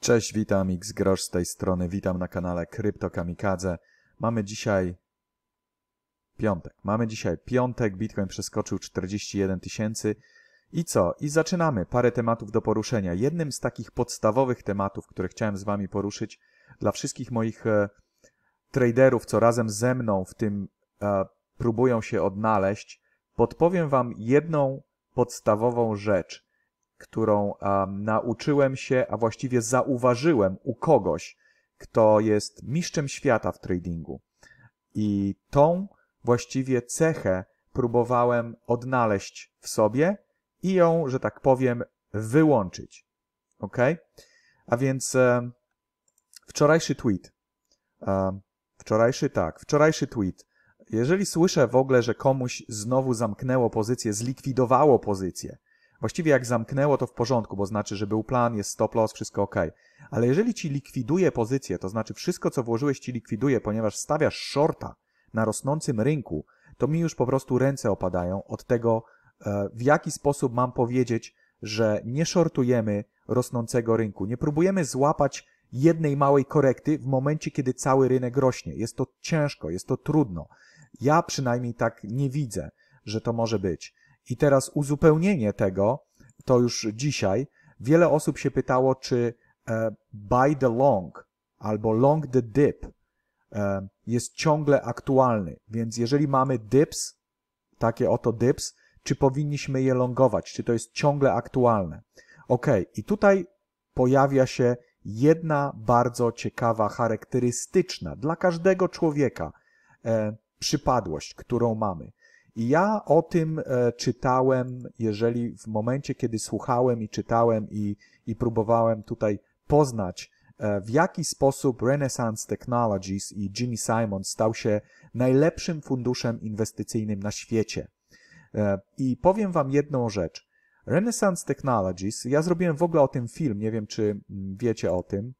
Cześć, witam, Xgrosz z tej strony, witam na kanale Krypto Kamikadze. Mamy dzisiaj piątek, mamy dzisiaj piątek, Bitcoin przeskoczył 41 tysięcy. I co? I zaczynamy. Parę tematów do poruszenia. Jednym z takich podstawowych tematów, które chciałem z Wami poruszyć dla wszystkich moich e, traderów, co razem ze mną w tym e, próbują się odnaleźć, podpowiem Wam jedną podstawową rzecz – którą um, nauczyłem się, a właściwie zauważyłem u kogoś, kto jest mistrzem świata w tradingu. I tą właściwie cechę próbowałem odnaleźć w sobie i ją, że tak powiem, wyłączyć. Ok? A więc e, wczorajszy tweet. E, wczorajszy, tak, wczorajszy tweet. Jeżeli słyszę w ogóle, że komuś znowu zamknęło pozycję, zlikwidowało pozycję, Właściwie jak zamknęło, to w porządku, bo znaczy, że był plan, jest stop loss, wszystko ok. Ale jeżeli ci likwiduje pozycję, to znaczy wszystko, co włożyłeś, ci likwiduje, ponieważ stawiasz shorta na rosnącym rynku, to mi już po prostu ręce opadają od tego, e, w jaki sposób mam powiedzieć, że nie shortujemy rosnącego rynku. Nie próbujemy złapać jednej małej korekty w momencie, kiedy cały rynek rośnie. Jest to ciężko, jest to trudno. Ja przynajmniej tak nie widzę, że to może być. I teraz uzupełnienie tego, to już dzisiaj, wiele osób się pytało, czy e, buy the long albo long the dip e, jest ciągle aktualny. Więc jeżeli mamy dips, takie oto dips, czy powinniśmy je longować, czy to jest ciągle aktualne. Ok, i tutaj pojawia się jedna bardzo ciekawa, charakterystyczna dla każdego człowieka e, przypadłość, którą mamy. I ja o tym e, czytałem, jeżeli w momencie, kiedy słuchałem i czytałem i, i próbowałem tutaj poznać, e, w jaki sposób Renaissance Technologies i Jimmy Simon stał się najlepszym funduszem inwestycyjnym na świecie. E, I powiem Wam jedną rzecz. Renaissance Technologies, ja zrobiłem w ogóle o tym film, nie wiem czy mm, wiecie o tym.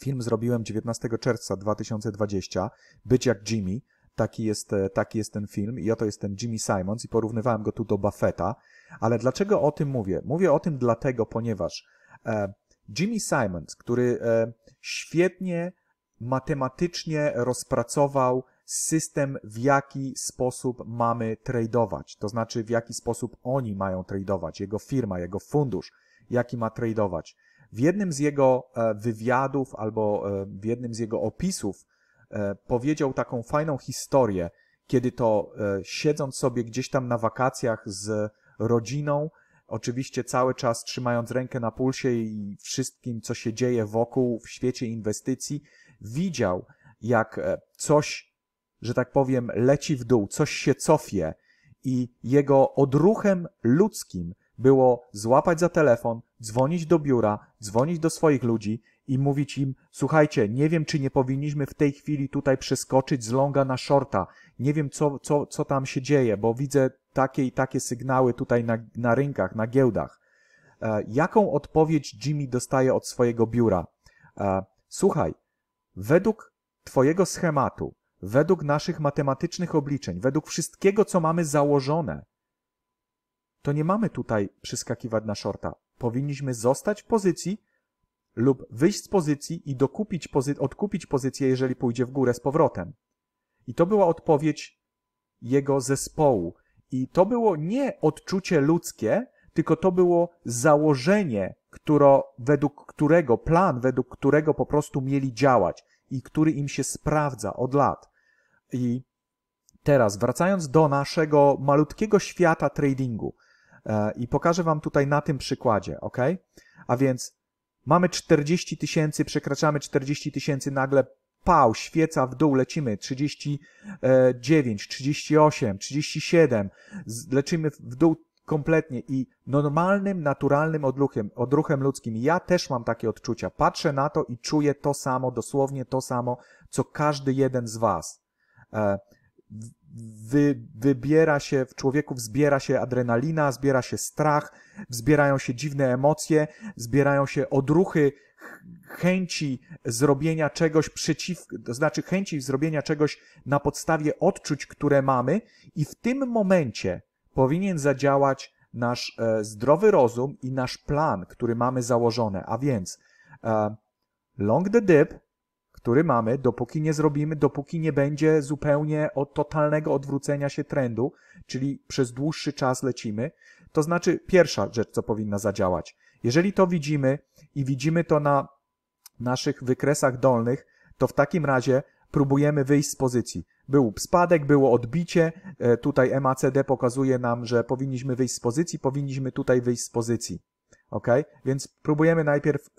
Film zrobiłem 19 czerwca 2020, Być jak Jimmy. Taki jest, e, taki jest ten film i oto jest ten Jimmy Simons i porównywałem go tu do Buffetta. Ale dlaczego o tym mówię? Mówię o tym dlatego, ponieważ e, Jimmy Simons, który e, świetnie matematycznie rozpracował system, w jaki sposób mamy tradeować, to znaczy w jaki sposób oni mają tradeować, jego firma, jego fundusz, jaki ma tradeować. W jednym z jego e, wywiadów albo e, w jednym z jego opisów E, powiedział taką fajną historię, kiedy to e, siedząc sobie gdzieś tam na wakacjach z rodziną, oczywiście cały czas trzymając rękę na pulsie i wszystkim, co się dzieje wokół w świecie inwestycji, widział, jak e, coś, że tak powiem, leci w dół, coś się cofie i jego odruchem ludzkim było złapać za telefon, dzwonić do biura, dzwonić do swoich ludzi i mówić im: Słuchajcie, nie wiem, czy nie powinniśmy w tej chwili tutaj przeskoczyć z longa na shorta. Nie wiem, co, co, co tam się dzieje, bo widzę takie i takie sygnały tutaj na, na rynkach, na giełdach. E, jaką odpowiedź Jimmy dostaje od swojego biura? E, słuchaj, według Twojego schematu, według naszych matematycznych obliczeń, według wszystkiego, co mamy założone, to nie mamy tutaj przeskakiwać na shorta. Powinniśmy zostać w pozycji, lub wyjść z pozycji i dokupić pozy odkupić pozycję, jeżeli pójdzie w górę z powrotem. I to była odpowiedź jego zespołu. I to było nie odczucie ludzkie, tylko to było założenie, które, według którego, plan, według którego po prostu mieli działać i który im się sprawdza od lat. I teraz, wracając do naszego malutkiego świata tradingu, e, i pokażę Wam tutaj na tym przykładzie, ok? A więc Mamy 40 tysięcy, przekraczamy 40 tysięcy nagle, pał, świeca w dół, lecimy 39, 38, 37, lecimy w dół kompletnie i normalnym, naturalnym odruchem, odruchem ludzkim. Ja też mam takie odczucia. Patrzę na to i czuję to samo, dosłownie to samo, co każdy jeden z was. E, wy, wybiera się, w człowieku zbiera się adrenalina, zbiera się strach, wzbierają się dziwne emocje, zbierają się odruchy chęci zrobienia czegoś przeciw, to znaczy chęci zrobienia czegoś na podstawie odczuć, które mamy, i w tym momencie powinien zadziałać nasz e, zdrowy rozum i nasz plan, który mamy założone A więc e, long the dip, który mamy, dopóki nie zrobimy, dopóki nie będzie zupełnie od totalnego odwrócenia się trendu, czyli przez dłuższy czas lecimy, to znaczy pierwsza rzecz, co powinna zadziałać. Jeżeli to widzimy i widzimy to na naszych wykresach dolnych, to w takim razie próbujemy wyjść z pozycji. Był spadek, było odbicie, e, tutaj MACD pokazuje nam, że powinniśmy wyjść z pozycji, powinniśmy tutaj wyjść z pozycji. Ok? Więc próbujemy najpierw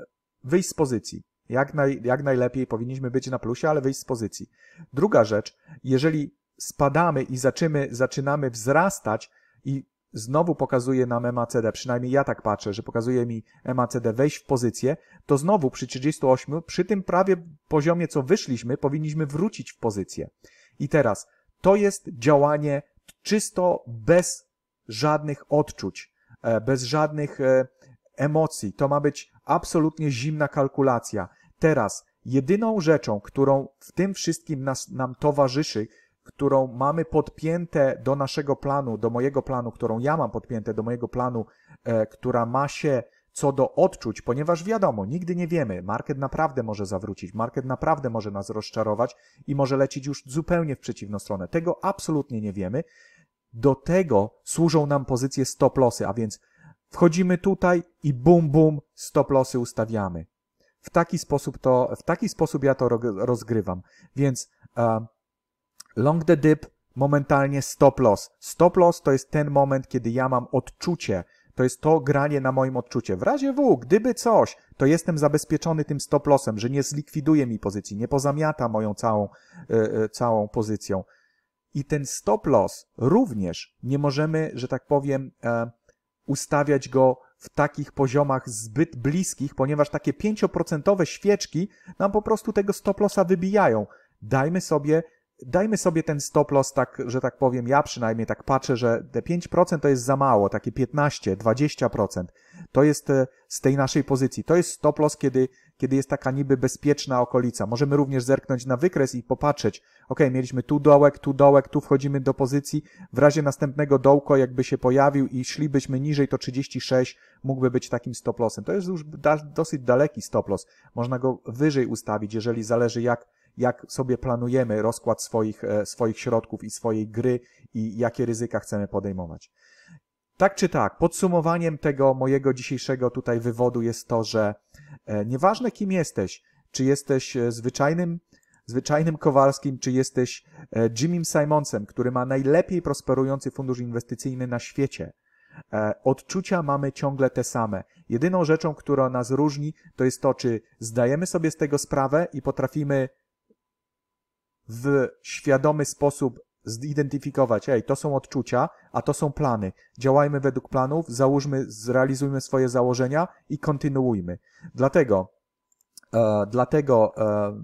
wyjść z pozycji. Jak, naj, jak najlepiej powinniśmy być na plusie, ale wyjść z pozycji. Druga rzecz, jeżeli spadamy i zaczymy, zaczynamy wzrastać i znowu pokazuje nam MACD, przynajmniej ja tak patrzę, że pokazuje mi MACD wejść w pozycję, to znowu przy 38, przy tym prawie poziomie, co wyszliśmy, powinniśmy wrócić w pozycję. I teraz, to jest działanie czysto bez żadnych odczuć, e, bez żadnych e, emocji. To ma być absolutnie zimna kalkulacja. Teraz jedyną rzeczą, którą w tym wszystkim nas, nam towarzyszy, którą mamy podpięte do naszego planu, do mojego planu, którą ja mam podpięte do mojego planu, e, która ma się co do odczuć, ponieważ wiadomo, nigdy nie wiemy, market naprawdę może zawrócić, market naprawdę może nas rozczarować i może lecić już zupełnie w przeciwną stronę. Tego absolutnie nie wiemy. Do tego służą nam pozycje stop lossy, a więc wchodzimy tutaj i bum bum stop lossy ustawiamy. W taki sposób to, w taki sposób ja to rozgrywam. Więc e, long the dip, momentalnie stop loss. Stop loss to jest ten moment, kiedy ja mam odczucie, to jest to granie na moim odczucie. W razie W, gdyby coś, to jestem zabezpieczony tym stop lossem, że nie zlikwiduje mi pozycji, nie pozamiata moją całą, e, e, całą pozycją. I ten stop loss również nie możemy, że tak powiem, e, ustawiać go w takich poziomach zbyt bliskich, ponieważ takie 5% świeczki nam po prostu tego stoplosa wybijają. Dajmy sobie, dajmy sobie ten stoploss, tak, że tak powiem, ja przynajmniej tak patrzę, że te 5% to jest za mało, takie 15, 20%. To jest e, z tej naszej pozycji. To jest stoploss, kiedy kiedy jest taka niby bezpieczna okolica. Możemy również zerknąć na wykres i popatrzeć, ok, mieliśmy tu dołek, tu dołek, tu wchodzimy do pozycji, w razie następnego dołko jakby się pojawił i szlibyśmy niżej, to 36 mógłby być takim stop lossem. To jest już da, dosyć daleki stop loss. Można go wyżej ustawić, jeżeli zależy jak, jak sobie planujemy rozkład swoich, e, swoich środków i swojej gry i jakie ryzyka chcemy podejmować. Tak czy tak, podsumowaniem tego mojego dzisiejszego tutaj wywodu jest to, że E, nieważne kim jesteś, czy jesteś e, zwyczajnym, zwyczajnym Kowalskim, czy jesteś e, Jimim Simonsem, który ma najlepiej prosperujący fundusz inwestycyjny na świecie. Odczucia mamy ciągle te same. Jedyną rzeczą, która nas różni, to jest to, czy zdajemy sobie z tego sprawę i potrafimy w świadomy sposób zidentyfikować, ej, to są odczucia, a to są plany. Działajmy według planów, załóżmy, zrealizujmy swoje założenia i kontynuujmy. Dlatego, e, dlatego, e,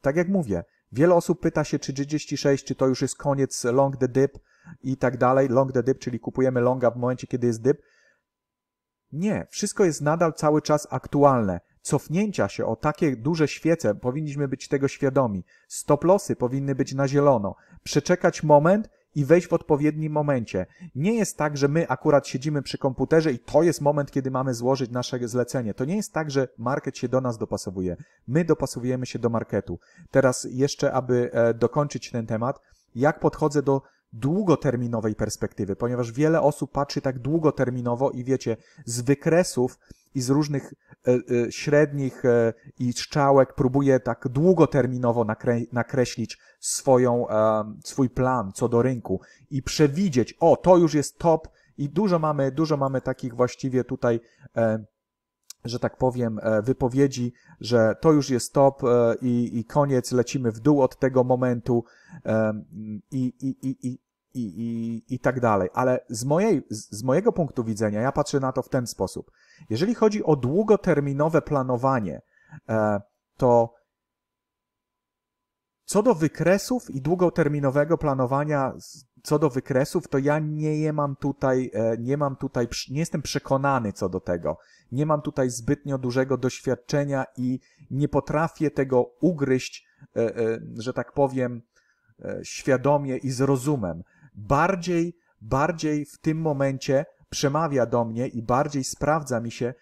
tak jak mówię, wiele osób pyta się, czy 36, czy to już jest koniec, long the dip i tak dalej, long the dip, czyli kupujemy longa w momencie, kiedy jest dip. Nie, wszystko jest nadal cały czas aktualne cofnięcia się o takie duże świece, powinniśmy być tego świadomi. Stoplosy powinny być na zielono. Przeczekać moment i wejść w odpowiednim momencie. Nie jest tak, że my akurat siedzimy przy komputerze i to jest moment, kiedy mamy złożyć nasze zlecenie. To nie jest tak, że market się do nas dopasowuje. My dopasowujemy się do marketu. Teraz jeszcze, aby e, dokończyć ten temat, jak podchodzę do długoterminowej perspektywy, ponieważ wiele osób patrzy tak długoterminowo i wiecie, z wykresów i z różnych e, e, średnich e, i strzałek próbuje tak długoterminowo nakre nakreślić swoją, swój plan co do rynku i przewidzieć, o, to już jest top i dużo mamy, dużo mamy takich właściwie tutaj że tak powiem, wypowiedzi, że to już jest top i, i koniec, lecimy w dół od tego momentu i, i, i, i i, i, i tak dalej. Ale z, mojej, z mojego punktu widzenia ja patrzę na to w ten sposób. Jeżeli chodzi o długoterminowe planowanie, e, to co do wykresów i długoterminowego planowania, co do wykresów, to ja nie mam tutaj, e, nie mam tutaj, nie jestem przekonany co do tego. Nie mam tutaj zbytnio dużego doświadczenia i nie potrafię tego ugryźć, e, że tak powiem, świadomie i z rozumem bardziej, bardziej w tym momencie przemawia do mnie i bardziej sprawdza mi się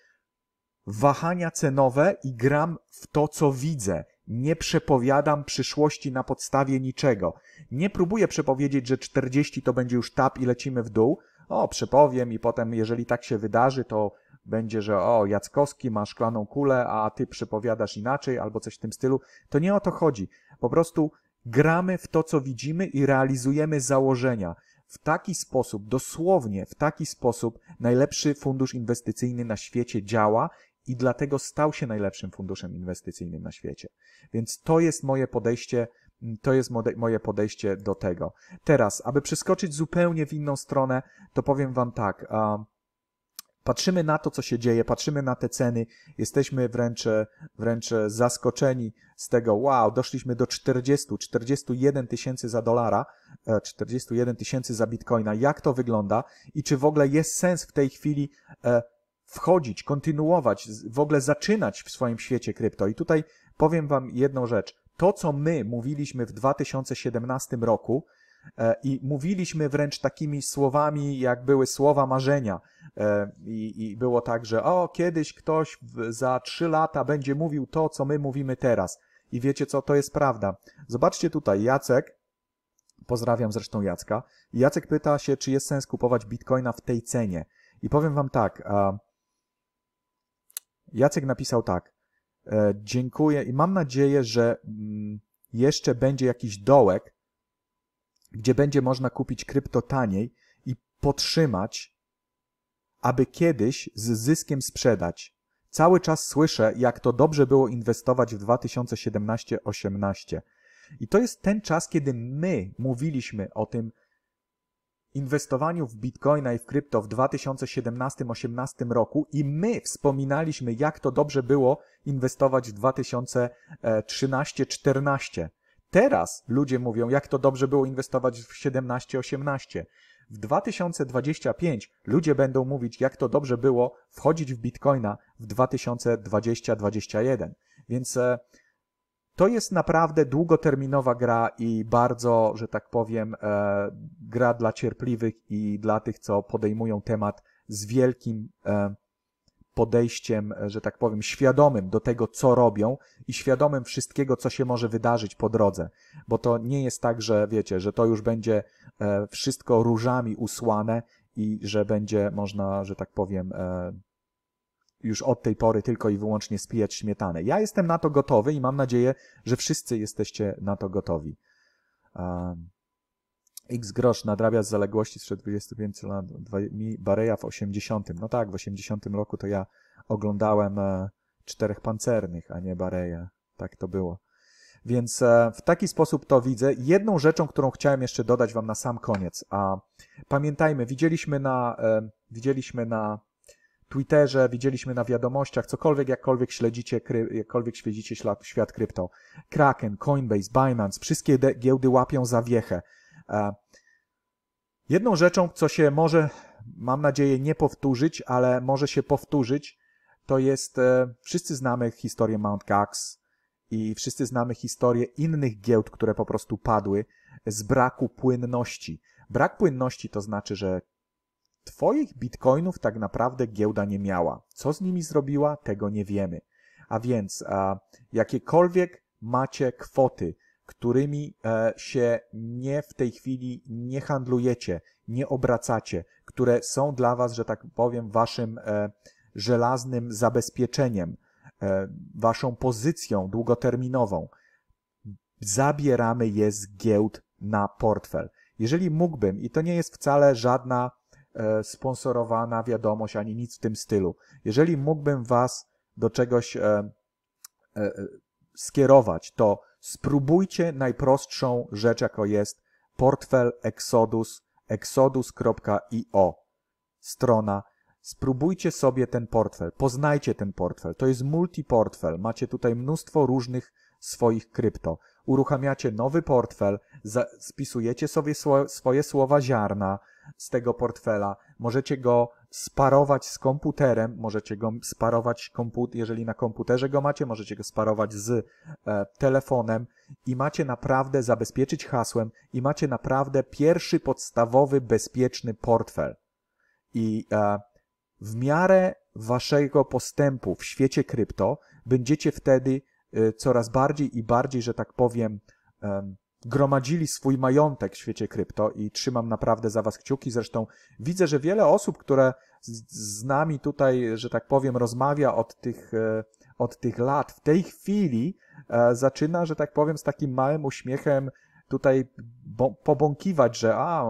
wahania cenowe i gram w to, co widzę. Nie przepowiadam przyszłości na podstawie niczego. Nie próbuję przepowiedzieć, że 40 to będzie już tap i lecimy w dół. O, przepowiem i potem, jeżeli tak się wydarzy, to będzie, że o, Jackowski ma szklaną kulę, a ty przepowiadasz inaczej albo coś w tym stylu. To nie o to chodzi. Po prostu Gramy w to, co widzimy i realizujemy założenia. W taki sposób, dosłownie w taki sposób, najlepszy fundusz inwestycyjny na świecie działa i dlatego stał się najlepszym funduszem inwestycyjnym na świecie. Więc to jest moje podejście, mm, to jest moje podejście do tego. Teraz, aby przeskoczyć zupełnie w inną stronę, to powiem Wam tak. Um, Patrzymy na to, co się dzieje, patrzymy na te ceny, jesteśmy wręcz, wręcz zaskoczeni z tego, wow, doszliśmy do 40, 41 tysięcy za dolara, 41 e, tysięcy za bitcoina, jak to wygląda i czy w ogóle jest sens w tej chwili e, wchodzić, kontynuować, w ogóle zaczynać w swoim świecie krypto. I tutaj powiem Wam jedną rzecz. To, co my mówiliśmy w 2017 roku, e, i mówiliśmy wręcz takimi słowami, jak były słowa marzenia, E, I, I, było tak, że o, kiedyś ktoś za trzy lata będzie mówił to, co my mówimy teraz. I wiecie co, to jest prawda. Zobaczcie tutaj, Jacek, pozdrawiam zresztą Jacka, Jacek pyta się, czy jest sens kupować bitcoina w tej cenie. I powiem wam tak, Jacek napisał tak, e, dziękuję i mam nadzieję, że mm, jeszcze będzie jakiś dołek, gdzie będzie można kupić krypto taniej i potrzymać aby kiedyś z zyskiem sprzedać. Cały czas słyszę, jak to dobrze było inwestować w 2017-18. I to jest ten czas, kiedy my mówiliśmy o tym inwestowaniu w bitcoina i w krypto w 2017-18 roku i my wspominaliśmy, jak to dobrze było inwestować w 2013-14. Teraz ludzie mówią, jak to dobrze było inwestować w 17-18. W 2025 ludzie będą mówić, jak to dobrze było wchodzić w bitcoina w 2020-2021. Więc e, to jest naprawdę długoterminowa gra i bardzo, że tak powiem, e, gra dla cierpliwych i dla tych, co podejmują temat z wielkim e, podejściem, e, że tak powiem, świadomym do tego, co robią i świadomym wszystkiego, co się może wydarzyć po drodze. Bo to nie jest tak, że wiecie, że to już będzie e, wszystko różami usłane i że będzie można, że tak powiem, e, już od tej pory tylko i wyłącznie spijać śmietanę. Ja jestem na to gotowy i mam nadzieję, że wszyscy jesteście na to gotowi. X grosz nadrabia z zaległości sprzed 25 lat Bareja w 80. No tak, w 80 roku to ja oglądałem e, Czterech Pancernych, a nie Bareja. Tak to było. Więc e, w taki sposób to widzę. Jedną rzeczą, którą chciałem jeszcze dodać wam na sam koniec, a pamiętajmy, widzieliśmy na, e, widzieliśmy na Twitterze, widzieliśmy na wiadomościach, cokolwiek, jakkolwiek śledzicie, kry, jakkolwiek śledzicie ślad, świat krypto. Kraken, Coinbase, Binance, wszystkie giełdy łapią za wiechę. Jedną rzeczą, co się może, mam nadzieję, nie powtórzyć, ale może się powtórzyć, to jest, e, wszyscy znamy historię Mount Gax i wszyscy znamy historię innych giełd, które po prostu padły z braku płynności. Brak płynności to znaczy, że Twoich bitcoinów tak naprawdę giełda nie miała. Co z nimi zrobiła, tego nie wiemy. A więc a, jakiekolwiek macie kwoty którymi e, się nie w tej chwili nie handlujecie, nie obracacie, które są dla was, że tak powiem, waszym e, żelaznym zabezpieczeniem, e, waszą pozycją długoterminową. Zabieramy je z giełd na portfel. Jeżeli mógłbym, i to nie jest wcale żadna sponsorowana wiadomość ani nic w tym stylu, jeżeli mógłbym was do czegoś skierować, to Spróbujcie najprostszą rzecz, jaką jest portfel Exodus, exodus.io strona. Spróbujcie sobie ten portfel, poznajcie ten portfel. To jest multiportfel. Macie tutaj mnóstwo różnych swoich krypto. Uruchamiacie nowy portfel, spisujecie sobie swoje słowa ziarna, z tego portfela. Możecie go sparować z komputerem, możecie go sparować, komput jeżeli na komputerze go macie, możecie go sparować z e, telefonem i macie naprawdę zabezpieczyć hasłem i macie naprawdę pierwszy podstawowy bezpieczny portfel. I e, w miarę waszego postępu w świecie krypto będziecie wtedy e, coraz bardziej i bardziej, że tak powiem, e, gromadzili swój majątek w świecie krypto i trzymam naprawdę za was kciuki. Zresztą widzę, że wiele osób, które z, nami tutaj, że tak powiem, rozmawia od tych, e, od tych lat, w tej chwili e, zaczyna, że tak powiem, z takim małym uśmiechem tutaj bo, pobąkiwać, że a,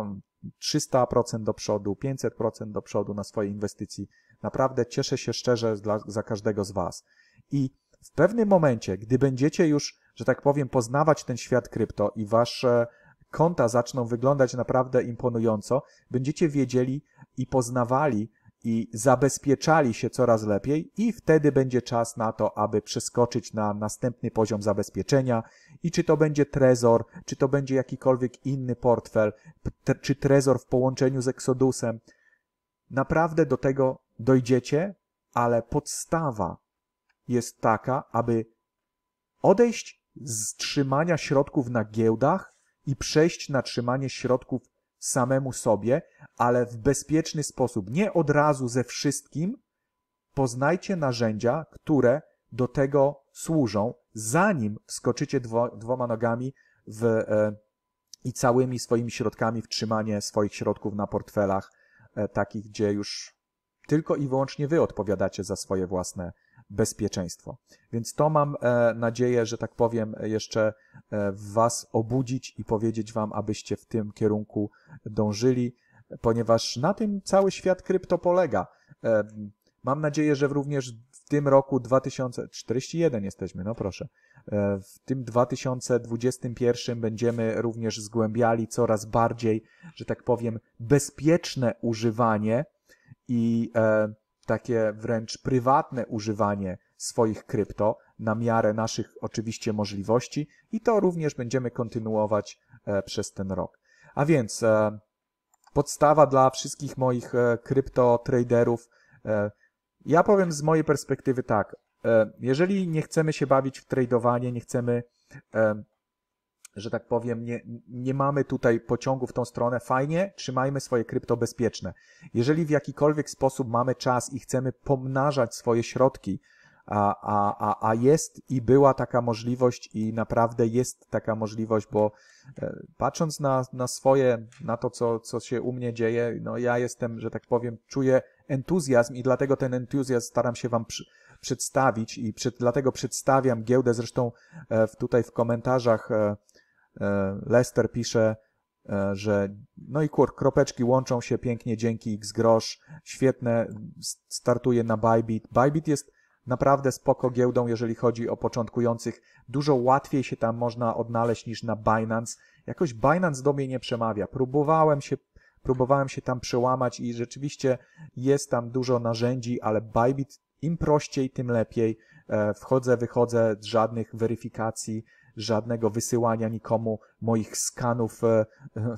300% do przodu, 500% do przodu na swojej inwestycji. Naprawdę cieszę się szczerze dla, za każdego z Was. I w pewnym momencie, gdy będziecie już że tak powiem, poznawać ten świat krypto i wasze konta zaczną wyglądać naprawdę imponująco, będziecie wiedzieli i poznawali i zabezpieczali się coraz lepiej, i wtedy będzie czas na to, aby przeskoczyć na następny poziom zabezpieczenia. I czy to będzie Trezor, czy to będzie jakikolwiek inny portfel, czy Trezor w połączeniu z Exodusem, naprawdę do tego dojdziecie, ale podstawa jest taka, aby odejść z trzymania środków na giełdach i przejść na trzymanie środków samemu sobie, ale w bezpieczny sposób, nie od razu ze wszystkim. Poznajcie narzędzia, które do tego służą, zanim wskoczycie dwo, dwoma nogami w, e, i całymi swoimi środkami w trzymanie swoich środków na portfelach, e, takich, gdzie już tylko i wyłącznie wy odpowiadacie za swoje własne bezpieczeństwo. Więc to mam e, nadzieję, że tak powiem, jeszcze e, w Was obudzić i powiedzieć Wam, abyście w tym kierunku dążyli, ponieważ na tym cały świat krypto polega. E, mam nadzieję, że również w tym roku 2041 jesteśmy, no proszę. W tym 2021 będziemy również zgłębiali coraz bardziej, że tak powiem, bezpieczne używanie i e, takie wręcz prywatne używanie swoich krypto na miarę naszych oczywiście możliwości i to również będziemy kontynuować e, przez ten rok. A więc e, podstawa dla wszystkich moich e, krypto traderów. Ja powiem z mojej perspektywy tak. Jeżeli nie chcemy się bawić w tradowanie, nie chcemy że tak powiem, nie, nie mamy tutaj pociągu w tą stronę, fajnie, trzymajmy swoje krypto bezpieczne. Jeżeli w jakikolwiek sposób mamy czas i chcemy pomnażać swoje środki, a, a, a, jest i była taka możliwość i naprawdę jest taka możliwość, bo e, patrząc na, na swoje, na to, co, co się u mnie dzieje, no ja jestem, że tak powiem, czuję entuzjazm i dlatego ten entuzjazm staram się wam przy, przedstawić i przed, dlatego przedstawiam giełdę, zresztą e, w, tutaj w komentarzach e, E, Lester pisze, e, że no i kur, kropeczki łączą się pięknie dzięki X grosz, świetne, startuje na Bybit. Bybit jest naprawdę spoko giełdą, jeżeli chodzi o początkujących. Dużo łatwiej się tam można odnaleźć niż na Binance. Jakoś Binance do mnie nie przemawia. Próbowałem się, próbowałem się tam przełamać i rzeczywiście jest tam dużo narzędzi, ale Bybit im prościej, tym lepiej. E, wchodzę, wychodzę, żadnych weryfikacji żadnego wysyłania nikomu moich skanów, e, e,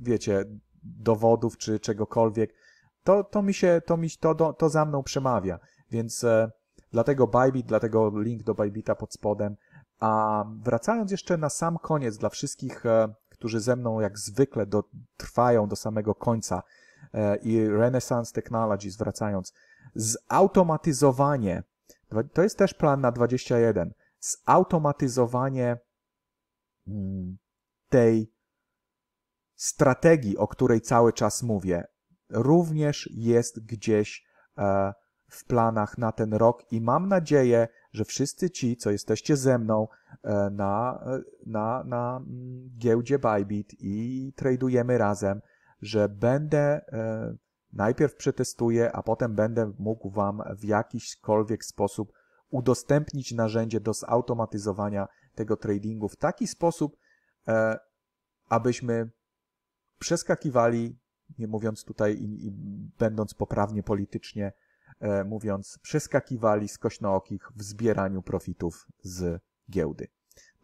wiecie, dowodów czy czegokolwiek. To, to mi się, to, mi, to, to za mną przemawia, więc e, dlatego Bybit, dlatego link do Bybita pod spodem. A wracając jeszcze na sam koniec dla wszystkich, którzy ze mną jak zwykle do, trwają do samego końca i Renaissance Technologies wracając, zautomatyzowanie, to jest też plan na 21 zautomatyzowanie mm, tej strategii, o której cały czas mówię, również jest gdzieś e, w planach na ten rok i mam nadzieję, że wszyscy ci, co jesteście ze mną e, e, na, na, na mm, giełdzie Bybit i tradujemy razem, że będę najpierw przetestuję, a potem będę mógł Wam w jakiśkolwiek sposób udostępnić narzędzie do zautomatyzowania tego tradingu w taki sposób, e, abyśmy przeskakiwali, nie mówiąc tutaj i, i będąc poprawnie politycznie e, mówiąc, przeskakiwali z kośnookich w zbieraniu profitów z giełdy.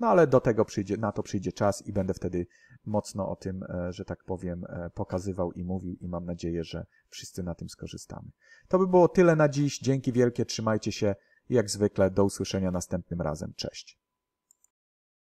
No ale do tego przyjdzie, na to przyjdzie czas i będę wtedy mocno o tym, e, że tak powiem, e, pokazywał i mówił i mam nadzieję, że wszyscy na tym skorzystamy. To by było tyle na dziś. Dzięki wielkie, trzymajcie się jak zwykle do usłyszenia następnym razem. Cześć.